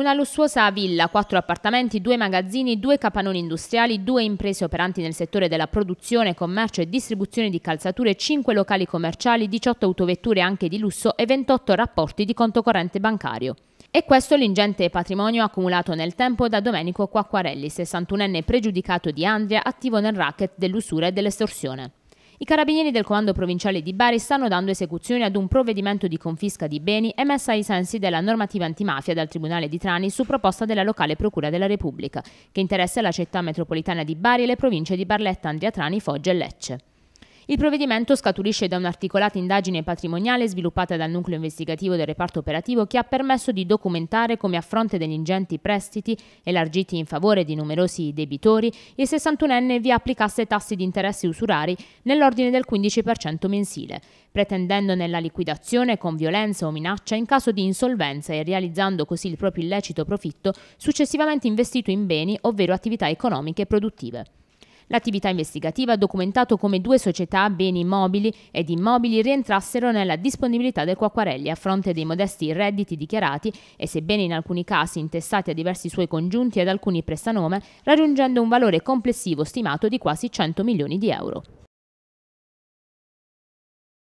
Una lussuosa villa, quattro appartamenti, due magazzini, due capannoni industriali, due imprese operanti nel settore della produzione, commercio e distribuzione di calzature, cinque locali commerciali, 18 autovetture anche di lusso e 28 rapporti di conto corrente bancario. E questo l'ingente patrimonio accumulato nel tempo da Domenico Quacquarelli, 61enne pregiudicato di Andria, attivo nel racket dell'usura e dell'estorsione. I carabinieri del comando provinciale di Bari stanno dando esecuzione ad un provvedimento di confisca di beni emessa ai sensi della normativa antimafia dal Tribunale di Trani su proposta della locale Procura della Repubblica, che interessa la città metropolitana di Bari e le province di Barletta, Andria Trani, Foggia e Lecce. Il provvedimento scaturisce da un'articolata indagine patrimoniale sviluppata dal nucleo investigativo del reparto operativo che ha permesso di documentare come a fronte degli ingenti prestiti elargiti in favore di numerosi debitori, il 61enne vi applicasse tassi di interessi usurari nell'ordine del 15% mensile, pretendendone la liquidazione con violenza o minaccia in caso di insolvenza e realizzando così il proprio illecito profitto successivamente investito in beni ovvero attività economiche e produttive. L'attività investigativa ha documentato come due società, beni mobili ed immobili, rientrassero nella disponibilità del Quacquarelli a fronte dei modesti redditi dichiarati e sebbene in alcuni casi intestati a diversi suoi congiunti ed alcuni prestanome, raggiungendo un valore complessivo stimato di quasi 100 milioni di euro.